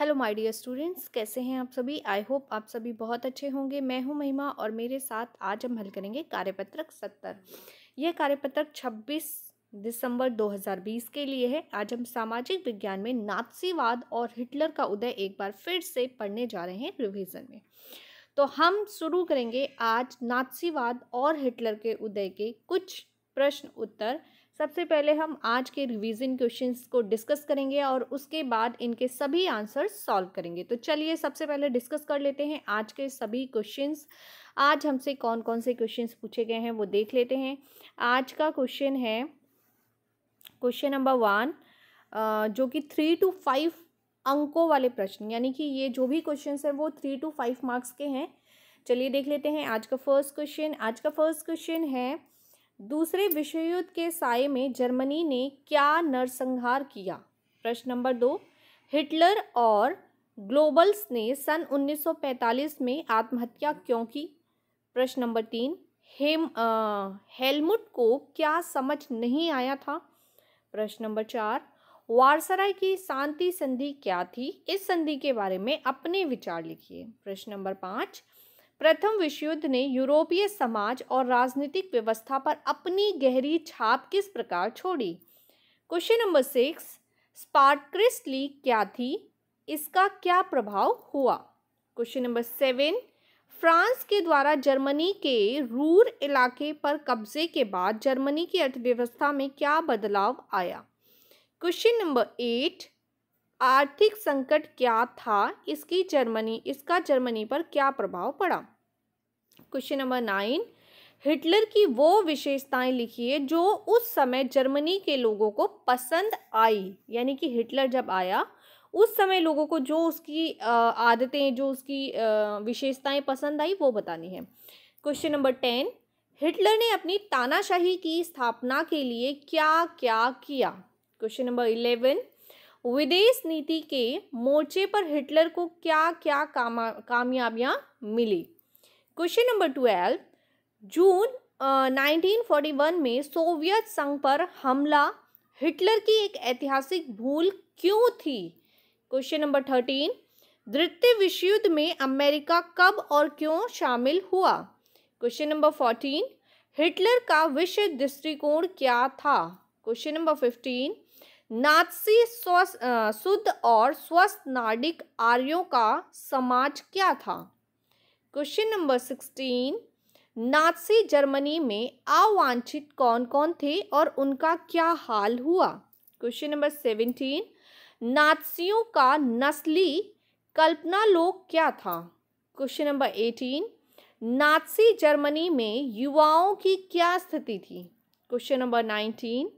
hello my dear students कैसे हैं आप सभी आई होप आप सभी बहुत अच्छे होंगे मैं हूं महिमा और मेरे साथ आज हम हल करेंगे कार्यपत्रक सत्तर यह कार्यपत्रक छब्बीस दिसंबर 2020 के लिए है आज हम सामाजिक विज्ञान में नाथसीवाद और हिटलर का उदय एक बार फिर से पढ़ने जा रहे हैं रिविज़न में तो हम शुरू करेंगे आज नाथसीवाद और हिटलर के उदय के कुछ प्रश्न उत्तर सबसे पहले हम आज के रिवीजन क्वेश्चंस को डिस्कस करेंगे और उसके बाद इनके सभी आंसर्स सॉल्व करेंगे तो चलिए सबसे पहले डिस्कस कर लेते हैं आज के सभी क्वेश्चंस आज हमसे कौन कौन से क्वेश्चंस पूछे गए हैं वो देख लेते हैं आज का क्वेश्चन है क्वेश्चन नंबर वन जो कि थ्री टू फाइव अंकों वाले प्रश्न यानी कि ये जो भी क्वेश्चन हैं वो थ्री टू फाइव मार्क्स के हैं चलिए देख लेते हैं आज का फर्स्ट क्वेश्चन आज का फर्स्ट क्वेश्चन है दूसरे विश्व युद्ध के साय में जर्मनी ने क्या नरसंहार किया प्रश्न नंबर दो हिटलर और ग्लोबल्स ने सन 1945 में आत्महत्या क्यों की प्रश्न नंबर तीन हेम आ, हेलमुट को क्या समझ नहीं आया था प्रश्न नंबर चार वारसराय की शांति संधि क्या थी इस संधि के बारे में अपने विचार लिखिए प्रश्न नंबर पाँच प्रथम विश्वयुद्ध ने यूरोपीय समाज और राजनीतिक व्यवस्था पर अपनी गहरी छाप किस प्रकार छोड़ी question number six Spartacist league क्या थी इसका क्या प्रभाव हुआ क्वेश्चन नंबर सेवन फ्रांस के द्वारा जर्मनी के रूर इलाके पर कब्जे के बाद जर्मनी की अर्थव्यवस्था में क्या बदलाव आया क्वेश्चन नंबर एट आर्थिक संकट क्या था इसकी जर्मनी इसका जर्मनी पर क्या प्रभाव पड़ा क्वेश्चन नंबर नाइन हिटलर की वो विशेषताएं लिखिए जो उस समय जर्मनी के लोगों को पसंद आई यानी कि हिटलर जब आया उस समय लोगों को जो उसकी आदतें जो उसकी विशेषताएं पसंद आई वो बतानी है क्वेश्चन नंबर टेन हिटलर ने अपनी तानाशाही की स्थापना के लिए क्या क्या किया क्वेश्चन नंबर इलेवन विदेश नीति के मोर्चे पर हिटलर को क्या क्या कामयाबियां कामयाबियाँ मिली question number twelve June nineteen forty one में सोवियत संघ पर हमला हिटलर की एक ऐतिहासिक भूल क्यों थी क्वेश्चन नंबर थर्टीन द्वितीय विश्व युद्ध में अमेरिका कब और क्यों शामिल हुआ क्वेश्चन नंबर फोर्टीन हिटलर का विश्व दृष्टिकोण क्या था क्वेश्चन नंबर फिफ्टीन नाथसी शुद्ध और स्वस्थ नार्डिक आर्यों का समाज क्या था question number sixteen Nazi Germany में अवांछित कौन कौन थे और उनका क्या हाल हुआ क्वेश्चन नंबर सेवेंटीन नाथसियों का नस्ली कल्पना लोक क्या था question number eighteen Nazi Germany में युवाओं की क्या स्थिति थी क्वेश्चन नंबर नाइनटीन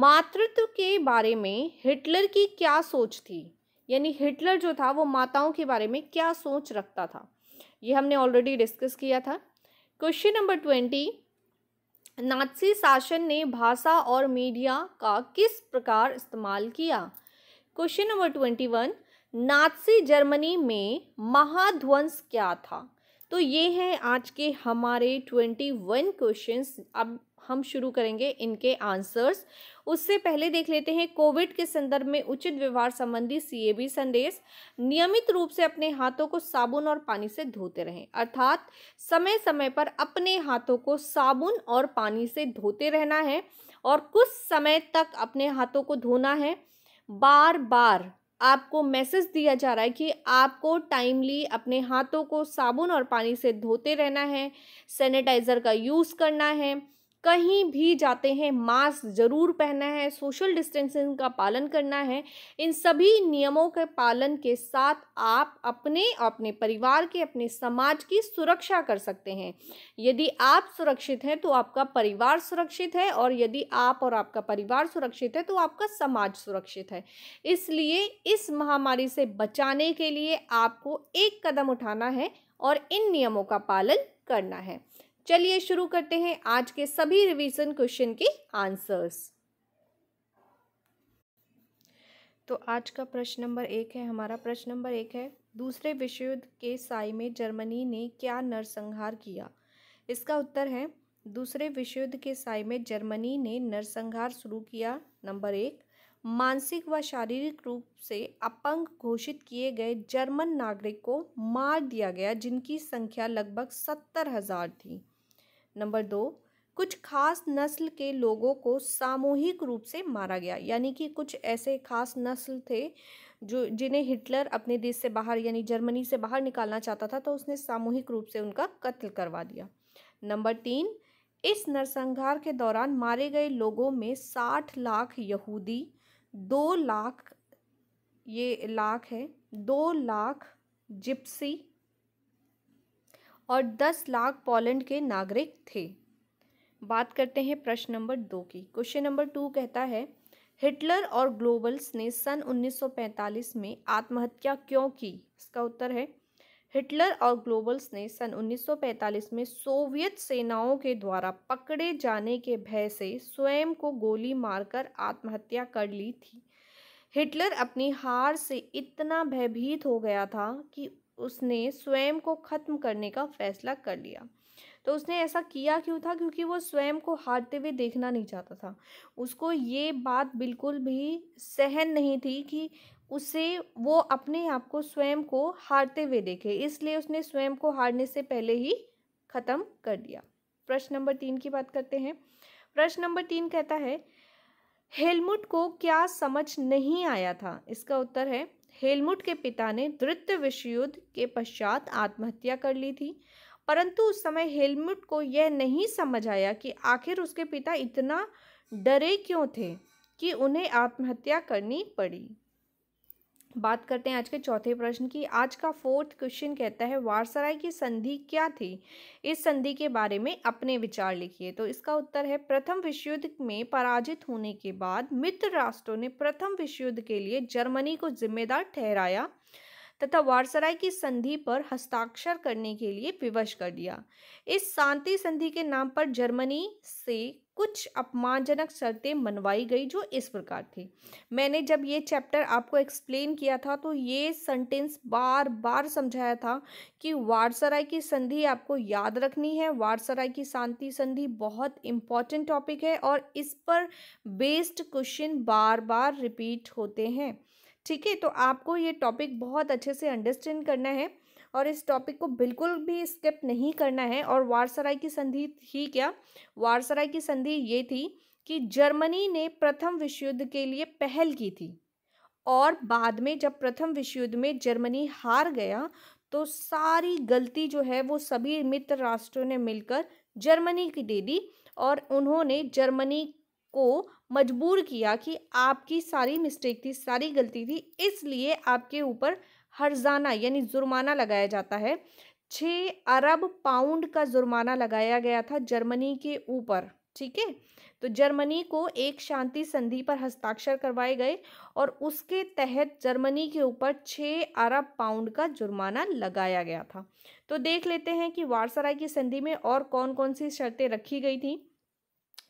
मातृत्व के बारे में हिटलर की क्या सोच थी यानी हिटलर जो था वो माताओं के बारे में क्या सोच रखता था ये हमने ऑलरेडी डिस्कस किया था क्वेश्चन नंबर ट्वेंटी नाथसी शासन ने भाषा और मीडिया का किस प्रकार इस्तेमाल किया question number twenty one Nazi Germany में महाध्वंस क्या था तो ये हैं आज के हमारे ट्वेंटी वन क्वेश्चन अब हम शुरू करेंगे इनके आंसर्स उससे पहले देख लेते हैं कोविड के संदर्भ में उचित व्यवहार संबंधी सीएबी संदेश नियमित रूप से अपने हाथों को साबुन और पानी से धोते रहें अर्थात समय समय पर अपने हाथों को साबुन और पानी से धोते रहना है और कुछ समय तक अपने हाथों को धोना है बार बार आपको मैसेज दिया जा रहा है कि आपको टाइमली अपने हाथों को साबुन और पानी से धोते रहना है सैनिटाइज़र का यूज़ करना है कहीं भी जाते हैं मास्क ज़रूर पहनना है सोशल डिस्टेंसिंग का पालन करना है इन सभी नियमों के पालन के साथ आप अपने अपने परिवार के अपने समाज की सुरक्षा कर सकते हैं यदि आप सुरक्षित हैं तो आपका परिवार सुरक्षित है और यदि आप और आपका परिवार सुरक्षित है तो आपका समाज सुरक्षित है इसलिए इस महामारी से बचाने के लिए आपको एक कदम उठाना है और इन नियमों का पालन करना है चलिए शुरू करते हैं आज के सभी रिवीजन क्वेश्चन के आंसर्स तो आज का प्रश्न नंबर एक है हमारा प्रश्न नंबर एक है दूसरे विश्व युद्ध के साय में जर्मनी ने क्या नरसंहार किया इसका उत्तर है दूसरे विश्व युद्ध के साय में जर्मनी ने नरसंहार शुरू किया नंबर एक मानसिक व शारीरिक रूप से अपंग घोषित किए गए जर्मन नागरिक को मार दिया गया जिनकी संख्या लगभग सत्तर हजार थी नंबर दो कुछ खास नस्ल के लोगों को सामूहिक रूप से मारा गया यानी कि कुछ ऐसे खास नस्ल थे जो जिन्हें हिटलर अपने देश से बाहर यानी जर्मनी से बाहर निकालना चाहता था तो उसने सामूहिक रूप से उनका कत्ल करवा दिया नंबर तीन इस नरसंहार के दौरान मारे गए लोगों में साठ लाख यहूदी दो लाख ये लाख है दो लाख जिप्सी और दस लाख पोलैंड के नागरिक थे बात करते हैं प्रश्न नंबर दो की क्वेश्चन नंबर टू कहता है हिटलर और ग्लोबल्स ने सन 1945 में आत्महत्या क्यों की इसका उत्तर है हिटलर और ग्लोबल्स ने सन 1945 में सोवियत सेनाओं के द्वारा पकड़े जाने के भय से स्वयं को गोली मारकर आत्महत्या कर ली थी हिटलर अपनी हार से इतना भयभीत हो गया था कि उसने स्वयं को ख़त्म करने का फैसला कर लिया तो उसने ऐसा किया क्यों था क्योंकि वो स्वयं को हारते हुए देखना नहीं चाहता था उसको ये बात बिल्कुल भी सहन नहीं थी कि उसे वो अपने आप को स्वयं को हारते हुए देखे इसलिए उसने स्वयं को हारने से पहले ही ख़त्म कर दिया प्रश्न नंबर तीन की बात करते हैं प्रश्न नंबर तीन कहता है हेलमुट को क्या समझ नहीं आया था इसका उत्तर है हेलमुट के पिता ने द्वित विश्व युद्ध के पश्चात आत्महत्या कर ली थी परंतु उस समय हेलमुट को यह नहीं समझ आया कि आखिर उसके पिता इतना डरे क्यों थे कि उन्हें आत्महत्या करनी पड़ी बात करते हैं आज के चौथे प्रश्न की आज का फोर्थ क्वेश्चन कहता है वारसराय की संधि क्या थी इस संधि के बारे में अपने विचार लिखिए तो इसका उत्तर है प्रथम विश्व युद्ध में पराजित होने के बाद मित्र राष्ट्रों ने प्रथम विश्व युद्ध के लिए जर्मनी को जिम्मेदार ठहराया तथा वारसराय की संधि पर हस्ताक्षर करने के लिए विवश कर दिया इस शांति संधि के नाम पर जर्मनी से कुछ अपमानजनक शर्तें मनवाई गई जो इस प्रकार थी मैंने जब ये चैप्टर आपको एक्सप्लेन किया था तो ये सेंटेंस बार बार समझाया था कि वारसराय की संधि आपको याद रखनी है वारसराय की शांति संधि बहुत इम्पॉर्टेंट टॉपिक है और इस पर बेस्ड क्वेश्चन बार बार रिपीट होते हैं ठीक है तो आपको ये टॉपिक बहुत अच्छे से अंडरस्टैंड करना है और इस टॉपिक को बिल्कुल भी स्किप नहीं करना है और वारसराय की संधि थी क्या वारसराय की संधि ये थी कि जर्मनी ने प्रथम विश्व युद्ध के लिए पहल की थी और बाद में जब प्रथम विश्व युद्ध में जर्मनी हार गया तो सारी गलती जो है वो सभी मित्र राष्ट्रों ने मिलकर जर्मनी की दे दी और उन्होंने जर्मनी को मजबूर किया कि आपकी सारी मिस्टेक थी सारी गलती थी इसलिए आपके ऊपर हर्जाना यानी जुर्माना लगाया जाता है छः अरब पाउंड का जुर्माना लगाया गया था जर्मनी के ऊपर ठीक है तो जर्मनी को एक शांति संधि पर हस्ताक्षर करवाए गए और उसके तहत जर्मनी के ऊपर छः अरब पाउंड का जुर्माना लगाया गया था तो देख लेते हैं कि वारसराय की संधि में और कौन कौन सी शर्तें रखी गई थी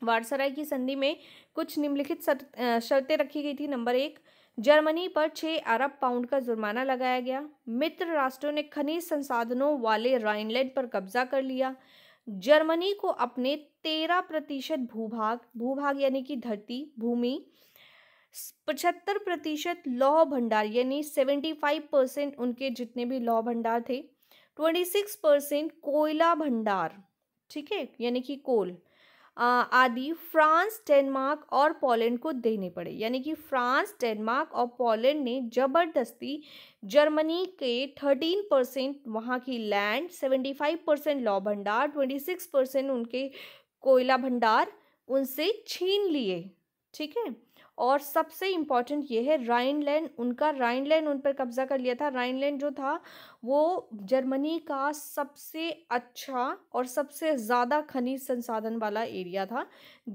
वारसराय की संधि में कुछ निम्नलिखित शर्तें रखी गई थी नंबर एक जर्मनी पर छः अरब पाउंड का जुर्माना लगाया गया मित्र राष्ट्रों ने खनिज संसाधनों वाले राइनलैंड पर कब्जा कर लिया जर्मनी को अपने तेरह प्रतिशत भूभाग भूभाग यानी कि धरती भूमि पचहत्तर प्रतिशत लौह भंडार यानी सेवेंटी फाइव परसेंट उनके जितने भी लौह भंडार थे ट्वेंटी सिक्स परसेंट कोयला भंडार ठीक है यानी कि कोल आदि फ्रांस डेनमार्क और पोलैंड को देने पड़े यानी कि फ्रांस डेनमार्क और पोलैंड ने ज़बरदस्ती जर्मनी के 13 परसेंट वहाँ की लैंड 75 परसेंट लॉ भंडार 26 परसेंट उनके कोयला भंडार उनसे छीन लिए ठीक है और सबसे इम्पॉर्टेंट ये है राइनलैंड उनका राइनलैंड उन पर कब्ज़ा कर लिया था राइनलैंड जो था वो जर्मनी का सबसे अच्छा और सबसे ज़्यादा खनिज संसाधन वाला एरिया था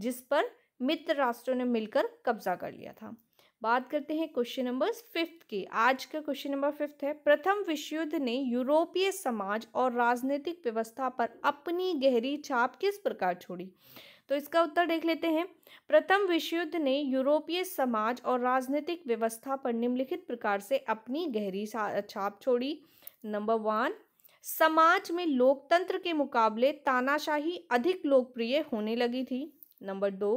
जिस पर मित्र राष्ट्रों ने मिलकर कब्ज़ा कर लिया था बात करते हैं क्वेश्चन नंबर फिफ्थ की आज का क्वेश्चन नंबर फिफ्थ है प्रथम विश्व युद्ध ने यूरोपीय समाज और राजनीतिक व्यवस्था पर अपनी गहरी छाप किस प्रकार छोड़ी तो इसका उत्तर देख लेते हैं प्रथम विश्व युद्ध ने यूरोपीय समाज और राजनीतिक व्यवस्था पर निम्नलिखित प्रकार से अपनी गहरी छाप छोड़ी नंबर वन समाज में लोकतंत्र के मुकाबले तानाशाही अधिक लोकप्रिय होने लगी थी नंबर दो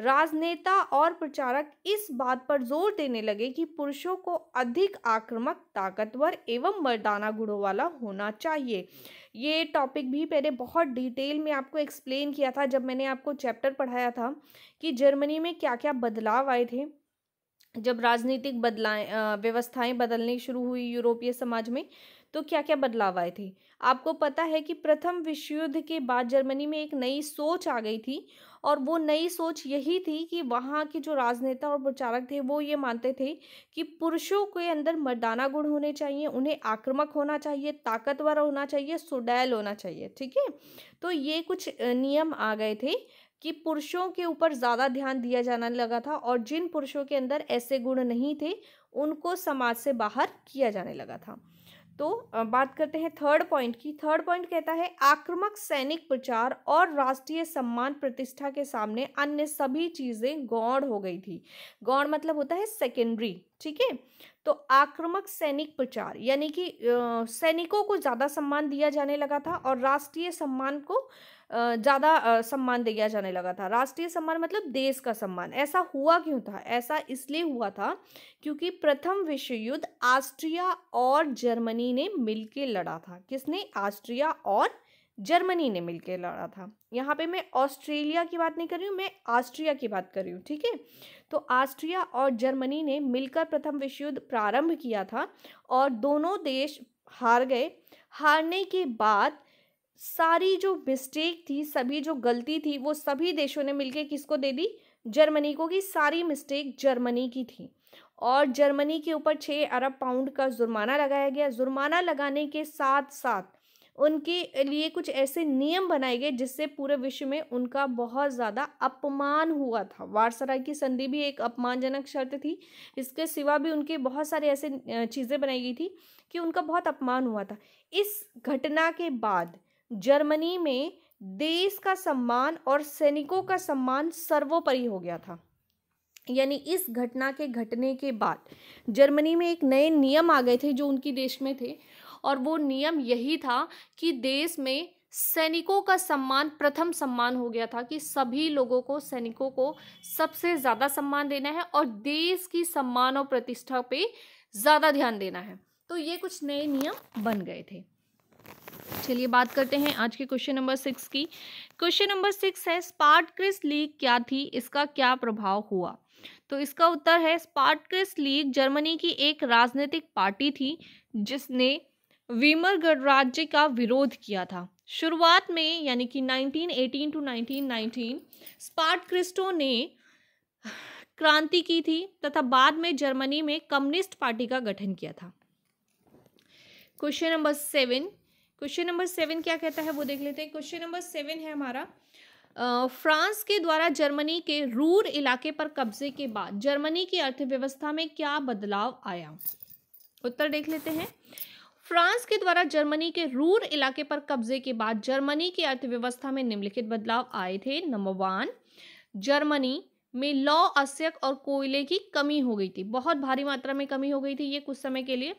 राजनेता और प्रचारक इस बात पर जोर देने लगे कि पुरुषों को अधिक आक्रामक ताकतवर एवं मर्दाना गुणों वाला होना चाहिए ये टॉपिक भी मैंने बहुत डिटेल में आपको एक्सप्लेन किया था जब मैंने आपको चैप्टर पढ़ाया था कि जर्मनी में क्या क्या बदलाव आए थे जब राजनीतिक बदलाए व्यवस्थाएं बदलनी शुरू हुई यूरोपीय समाज में तो क्या क्या बदलाव आए थे आपको पता है कि प्रथम विश्व युद्ध के बाद जर्मनी में एक नई सोच आ गई थी और वो नई सोच यही थी कि वहाँ के जो राजनेता और प्रचारक थे वो ये मानते थे कि पुरुषों के अंदर मर्दाना गुण होने चाहिए उन्हें आक्रामक होना चाहिए ताकतवर होना चाहिए सुडैल होना चाहिए ठीक है तो ये कुछ नियम आ गए थे कि पुरुषों के ऊपर ज़्यादा ध्यान दिया जाना लगा था और जिन पुरुषों के अंदर ऐसे गुण नहीं थे उनको समाज से बाहर किया जाने लगा था तो बात करते हैं थर्ड पॉइंट की थर्ड पॉइंट कहता है आक्रमक सैनिक प्रचार और राष्ट्रीय सम्मान प्रतिष्ठा के सामने अन्य सभी चीज़ें गौण हो गई थी गौण मतलब होता है सेकेंडरी ठीक है तो आक्रामक सैनिक प्रचार यानी कि सैनिकों को ज़्यादा सम्मान दिया जाने लगा था और राष्ट्रीय सम्मान को ज़्यादा सम्मान दिया जाने लगा था राष्ट्रीय सम्मान मतलब देश का सम्मान ऐसा हुआ क्यों था ऐसा इसलिए हुआ था क्योंकि प्रथम विश्व युद्ध ऑस्ट्रिया और जर्मनी ने मिल लड़ा था किसने ऑस्ट्रिया और जर्मनी ने मिलकर लड़ा था यहाँ पे मैं ऑस्ट्रेलिया की बात नहीं कर रही हूँ मैं ऑस्ट्रिया की बात कर रही हूँ ठीक है तो ऑस्ट्रिया और जर्मनी ने मिलकर प्रथम विश्व युद्ध प्रारंभ किया था और दोनों देश हार गए हारने के बाद सारी जो मिस्टेक थी सभी जो गलती थी वो सभी देशों ने मिलकर किसको दे दी जर्मनी को कि सारी मिस्टेक जर्मनी की थी और जर्मनी के ऊपर छः अरब पाउंड का जुर्माना लगाया गया जुर्माना लगाने के साथ साथ उनके लिए कुछ ऐसे नियम बनाए गए जिससे पूरे विश्व में उनका बहुत ज़्यादा अपमान हुआ था वारसराय की संधि भी एक अपमानजनक शर्त थी इसके सिवा भी उनके बहुत सारे ऐसे चीज़ें बनाई गई थी कि उनका बहुत अपमान हुआ था इस घटना के बाद जर्मनी में देश का सम्मान और सैनिकों का सम्मान सर्वोपरि हो गया था यानी इस घटना के घटने के बाद जर्मनी में एक नए नियम आ गए थे जो उनके देश में थे और वो नियम यही था कि देश में सैनिकों का सम्मान प्रथम सम्मान हो गया था कि सभी लोगों को सैनिकों को सबसे ज़्यादा सम्मान देना है और देश की सम्मान और प्रतिष्ठा पे ज़्यादा ध्यान देना है तो ये कुछ नए नियम बन गए थे चलिए बात करते हैं आज के क्वेश्चन नंबर सिक्स की क्वेश्चन नंबर सिक्स है स्पार्टक्रिस लीग क्या थी इसका क्या प्रभाव हुआ तो इसका उत्तर है स्पार्टक्रिस लीग जर्मनी की एक राजनीतिक पार्टी थी जिसने वीमर गणराज्य का विरोध किया था शुरुआत में यानी कि 1918 टू 1919 स्पार्ट क्रिस्टो ने क्रांति की थी तथा बाद में जर्मनी में कम्युनिस्ट पार्टी का गठन किया था question number seven question number seven क्या कहता है वो देख लेते हैं क्वेश्चन नंबर सेवन है हमारा फ्रांस के द्वारा जर्मनी के रूर इलाके पर कब्जे के बाद जर्मनी की अर्थव्यवस्था में क्या बदलाव आया उत्तर देख लेते हैं फ्रांस के द्वारा जर्मनी के रूर इलाके पर कब्जे के बाद जर्मनी की अर्थव्यवस्था में निम्नलिखित बदलाव आए थे नंबर वन जर्मनी में लौ अस्यक और कोयले की कमी हो गई थी बहुत भारी मात्रा में कमी हो गई थी ये कुछ समय के लिए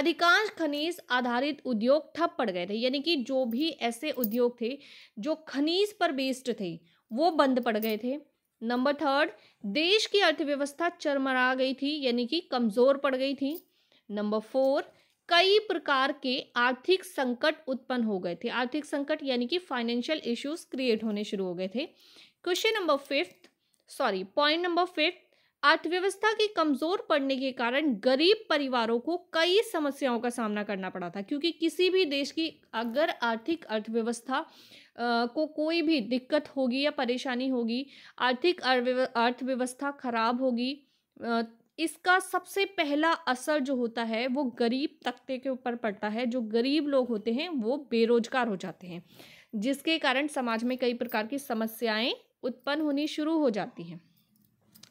अधिकांश खनिज आधारित उद्योग ठप पड़ गए थे यानी कि जो भी ऐसे उद्योग थे जो खनिज पर बेस्ड थे वो बंद पड़ गए थे नंबर थर्ड देश की अर्थव्यवस्था चरमरा गई थी यानी कि कमज़ोर पड़ गई थी नंबर फोर कई प्रकार के आर्थिक संकट उत्पन्न हो गए थे आर्थिक संकट यानी कि फाइनेंशियल इश्यूज क्रिएट होने शुरू हो गए थे question number fifth sorry point number fifth अर्थव्यवस्था के कमजोर पड़ने के कारण गरीब परिवारों को कई समस्याओं का सामना करना पड़ा था क्योंकि किसी भी देश की अगर आर्थिक अर्थव्यवस्था को कोई भी दिक्कत होगी या परेशानी होगी आर्थिक अर्थव्यवस्था खराब होगी इसका सबसे पहला असर जो होता है वो गरीब तख्ते के ऊपर पड़ता है जो गरीब लोग होते हैं वो बेरोजगार हो जाते हैं जिसके कारण समाज में कई प्रकार की समस्याएं उत्पन्न होनी शुरू हो जाती हैं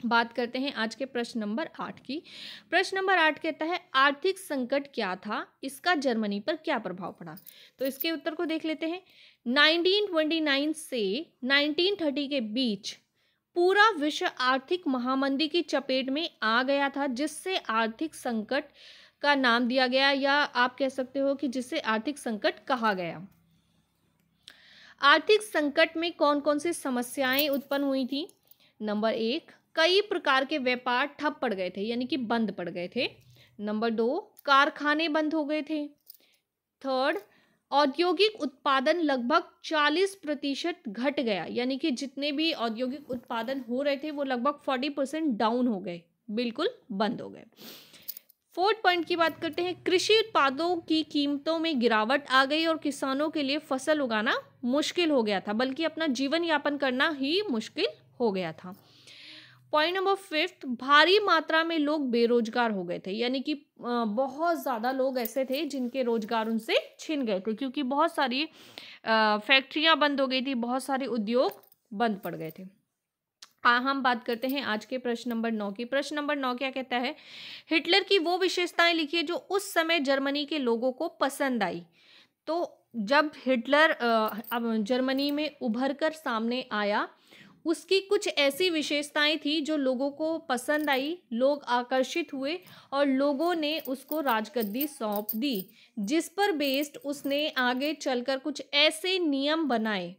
बात करते हैं आज के प्रश्न नंबर आठ की प्रश्न नंबर आठ कहता है आर्थिक संकट क्या था इसका जर्मनी पर क्या प्रभाव पड़ा तो इसके उत्तर को देख लेते हैं 1929 से 1930 के बीच पूरा विश्व आर्थिक महामंदी की चपेट में आ गया था जिससे आर्थिक संकट का नाम दिया गया या आप कह सकते हो कि जिसे आर्थिक संकट कहा गया आर्थिक संकट में कौन कौन सी समस्याएं उत्पन्न हुई थी नंबर एक कई प्रकार के व्यापार ठप पड़ गए थे यानी कि बंद पड़ गए थे नंबर दो कारखाने बंद हो गए थे थर्ड औद्योगिक उत्पादन लगभग 40 प्रतिशत घट गया यानी कि जितने भी औद्योगिक उत्पादन हो रहे थे वो लगभग 40 परसेंट डाउन हो गए बिल्कुल बंद हो गए फोर्थ पॉइंट की बात करते हैं कृषि उत्पादों की कीमतों में गिरावट आ गई और किसानों के लिए फसल उगाना मुश्किल हो गया था बल्कि अपना जीवन यापन करना ही मुश्किल हो गया था पॉइंट नंबर फिफ्थ भारी मात्रा में लोग बेरोजगार हो गए थे यानी कि बहुत ज़्यादा लोग ऐसे थे जिनके रोजगार उनसे छिन गए थे क्योंकि बहुत सारी फैक्ट्रियां बंद हो गई थी बहुत सारे उद्योग बंद पड़ गए थे हम बात करते हैं आज के प्रश्न नंबर नौ की प्रश्न नंबर नौ क्या कहता है हिटलर की वो विशेषताएं लिखिए जो उस समय जर्मनी के लोगों को पसंद आई तो जब हिटलर जर्मनी में उभर कर सामने आया उसकी कुछ ऐसी विशेषताएं थी जो लोगों को पसंद आई लोग आकर्षित हुए और लोगों ने उसको राजगद्दी सौंप दी जिस पर बेस्ड उसने आगे चलकर कुछ ऐसे नियम बनाए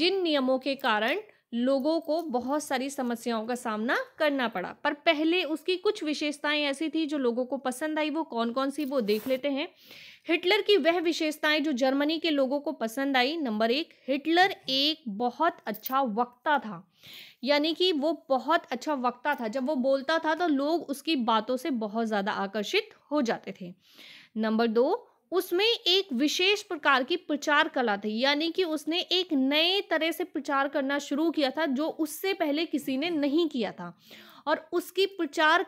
जिन नियमों के कारण लोगों को बहुत सारी समस्याओं का सामना करना पड़ा पर पहले उसकी कुछ विशेषताएं ऐसी थी जो लोगों को पसंद आई वो कौन कौन सी वो देख लेते हैं हिटलर की वह विशेषताएं जो जर्मनी के लोगों को पसंद आई नंबर एक हिटलर एक बहुत अच्छा वक्ता था यानी कि वो बहुत अच्छा वक्ता था जब वो बोलता था तो लोग उसकी बातों से बहुत ज़्यादा आकर्षित हो जाते थे नंबर दो उसमें एक विशेष प्रकार की प्रचार कला थी यानी कि उसने एक नए तरह से प्रचार करना शुरू किया था जो उससे पहले किसी ने नहीं किया था और उसकी प्रचार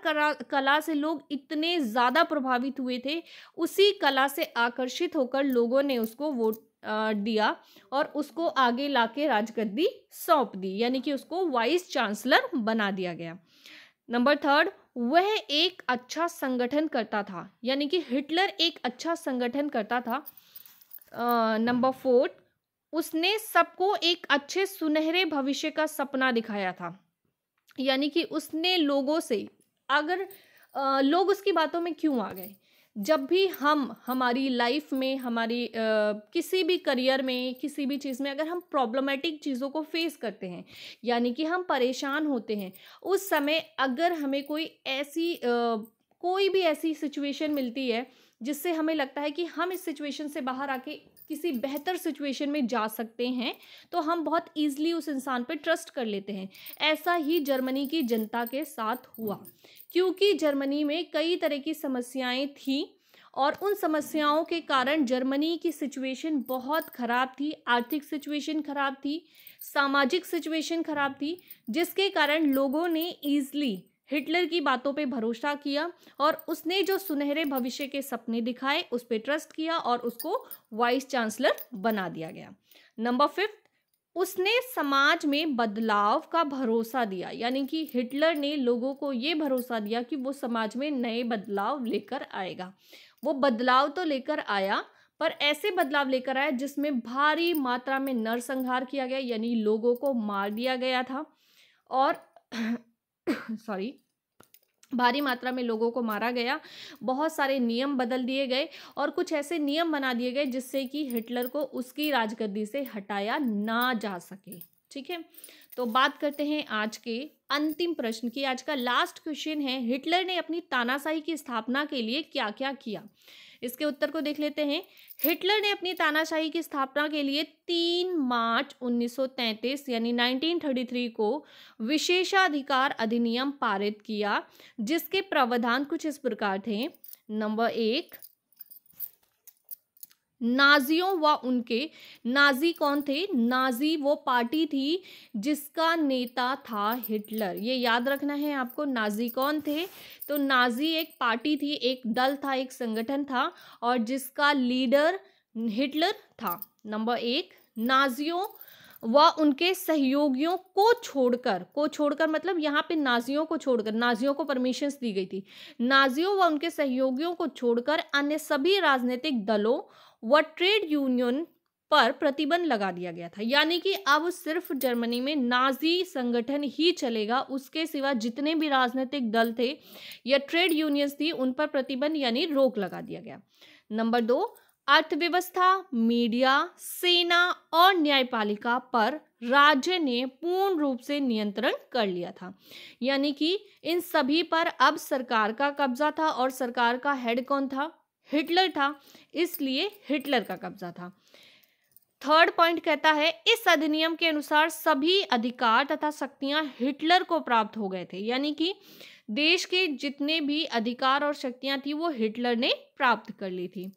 कला से लोग इतने ज़्यादा प्रभावित हुए थे उसी कला से आकर्षित होकर लोगों ने उसको वोट दिया और उसको आगे लाके राजगद्दी सौंप दी यानी कि उसको वाइस चांसलर बना दिया गया नंबर थर्ड वह एक अच्छा संगठन करता था यानी कि हिटलर एक अच्छा संगठन करता था नंबर फोर्थ उसने सबको एक अच्छे सुनहरे भविष्य का सपना दिखाया था यानी कि उसने लोगों से अगर आ, लोग उसकी बातों में क्यों आ गए जब भी हम हमारी लाइफ में हमारी आ, किसी भी करियर में किसी भी चीज़ में अगर हम प्रॉब्लमेटिक चीज़ों को फेस करते हैं यानी कि हम परेशान होते हैं उस समय अगर हमें कोई ऐसी आ, कोई भी ऐसी सिचुएशन मिलती है जिससे हमें लगता है कि हम इस सिचुएशन से बाहर आके किसी बेहतर सिचुएशन में जा सकते हैं तो हम बहुत ईजिली उस इंसान पर ट्रस्ट कर लेते हैं ऐसा ही जर्मनी की जनता के साथ हुआ क्योंकि जर्मनी में कई तरह की समस्याएं थीं और उन समस्याओं के कारण जर्मनी की सिचुएशन बहुत ख़राब थी आर्थिक सिचुएशन ख़राब थी सामाजिक सिचुएशन ख़राब थी जिसके कारण लोगों ने ईज़ली हिटलर की बातों पे भरोसा किया और उसने जो सुनहरे भविष्य के सपने दिखाए उस पर ट्रस्ट किया और उसको वाइस चांसलर बना दिया गया नंबर फिफ्थ उसने समाज में बदलाव का भरोसा दिया यानी कि हिटलर ने लोगों को ये भरोसा दिया कि वो समाज में नए बदलाव लेकर आएगा वो बदलाव तो लेकर आया पर ऐसे बदलाव लेकर आया जिसमें भारी मात्रा में नरसंहार किया गया यानी लोगों को मार दिया गया था और सॉरी भारी मात्रा में लोगों को मारा गया बहुत सारे नियम बदल दिए गए और कुछ ऐसे नियम बना दिए गए जिससे कि हिटलर को उसकी राजगद्दी से हटाया ना जा सके ठीक है तो बात करते हैं आज के अंतिम प्रश्न की आज का लास्ट क्वेश्चन है हिटलर ने अपनी तानाशाही की स्थापना के लिए क्या क्या किया इसके उत्तर को देख लेते हैं हिटलर ने अपनी तानाशाही की स्थापना के लिए 3 मार्च 1933 यानी 1933 को विशेषाधिकार अधिनियम पारित किया जिसके प्रावधान कुछ इस प्रकार थे नंबर एक नाजियों व उनके नाजी कौन थे नाजी वो पार्टी थी जिसका नेता था हिटलर ये याद रखना है आपको नाजी कौन थे तो नाजी एक पार्टी थी एक दल था एक संगठन था और जिसका लीडर हिटलर था नंबर एक नाजियों व उनके सहयोगियों को छोड़कर को छोड़कर मतलब यहाँ पे नाजियों को छोड़कर नाजियों को परमिशन दी गई थी नाजियों व उनके सहयोगियों को छोड़कर अन्य सभी राजनीतिक दलों व ट्रेड यूनियन पर प्रतिबंध लगा दिया गया था यानी कि अब सिर्फ जर्मनी में नाजी संगठन ही चलेगा उसके सिवा जितने भी राजनीतिक दल थे या ट्रेड यूनियंस थी उन पर प्रतिबंध यानी रोक लगा दिया गया नंबर दो अर्थव्यवस्था मीडिया सेना और न्यायपालिका पर राज्य ने पूर्ण रूप से नियंत्रण कर लिया था यानी कि इन सभी पर अब सरकार का कब्जा था और सरकार का हेड कौन था हिटलर था इसलिए हिटलर का कब्जा था थर्ड पॉइंट कहता है इस अधिनियम के अनुसार सभी अधिकार तथा शक्तियां हिटलर को प्राप्त हो गए थे यानी कि देश के जितने भी अधिकार और शक्तियां थी वो हिटलर ने प्राप्त कर ली थी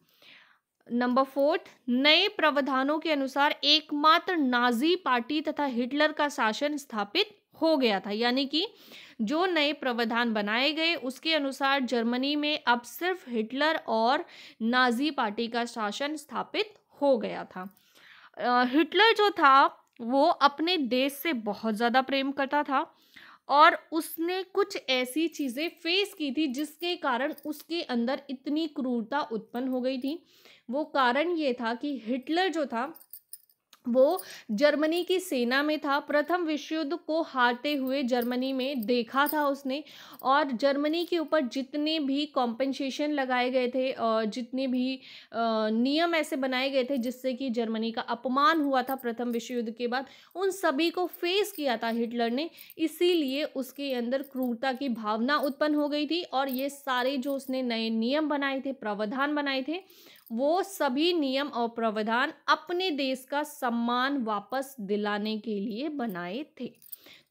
नंबर फोर्थ नए प्रावधानों के अनुसार एकमात्र नाजी पार्टी तथा हिटलर का शासन स्थापित हो गया था यानी कि जो नए प्रावधान बनाए गए उसके अनुसार जर्मनी में अब सिर्फ हिटलर और नाजी पार्टी का शासन स्थापित हो गया था हिटलर जो था वो अपने देश से बहुत ज़्यादा प्रेम करता था और उसने कुछ ऐसी चीज़ें फेस की थी जिसके कारण उसके अंदर इतनी क्रूरता उत्पन्न हो गई थी वो कारण ये था कि हिटलर जो था वो जर्मनी की सेना में था प्रथम विश्व युद्ध को हारते हुए जर्मनी में देखा था उसने और जर्मनी के ऊपर जितने भी कॉम्पनसेशन लगाए गए थे और जितने भी नियम ऐसे बनाए गए थे जिससे कि जर्मनी का अपमान हुआ था प्रथम विश्व युद्ध के बाद उन सभी को फेस किया था हिटलर ने इसीलिए उसके अंदर क्रूरता की भावना उत्पन्न हो गई थी और ये सारे जो उसने नए नियम बनाए थे प्रावधान बनाए थे वो सभी नियम और प्रावधान अपने देश का सम्मान वापस दिलाने के लिए बनाए थे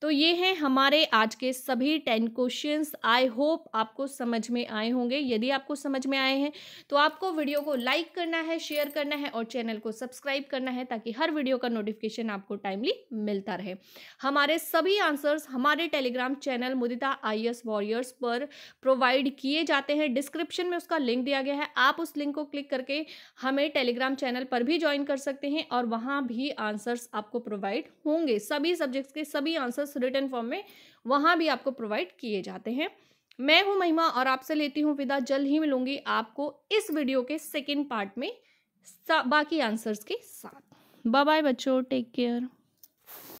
तो ये हैं हमारे आज के सभी टेन क्वेश्चंस आई होप आपको समझ में आए होंगे यदि आपको समझ में आए हैं तो आपको वीडियो को लाइक करना है शेयर करना है और चैनल को सब्सक्राइब करना है ताकि हर वीडियो का नोटिफिकेशन आपको टाइमली मिलता रहे हमारे सभी आंसर्स हमारे telegram channel Mudita I warriors पर प्रोवाइड किए जाते हैं डिस्क्रिप्शन में उसका लिंक दिया गया है आप उस लिंक को क्लिक करके हमें टेलीग्राम चैनल पर भी ज्वाइन कर सकते हैं और वहाँ भी आंसर्स आपको प्रोवाइड होंगे सभी सब्जेक्ट्स के सभी आंसर्स आंसर्स रिटर्न फॉर्म में वहाँ भी आपको प्रोवाइड किए जाते हैं मैं हूँ महिमा और आपसे लेती हूँ विदा जल्द ही मिलूंगी आपको इस वीडियो के सेकेंड पार्ट में बाकी आंसर्स के साथ बाय बाय बच्चों टेक केयर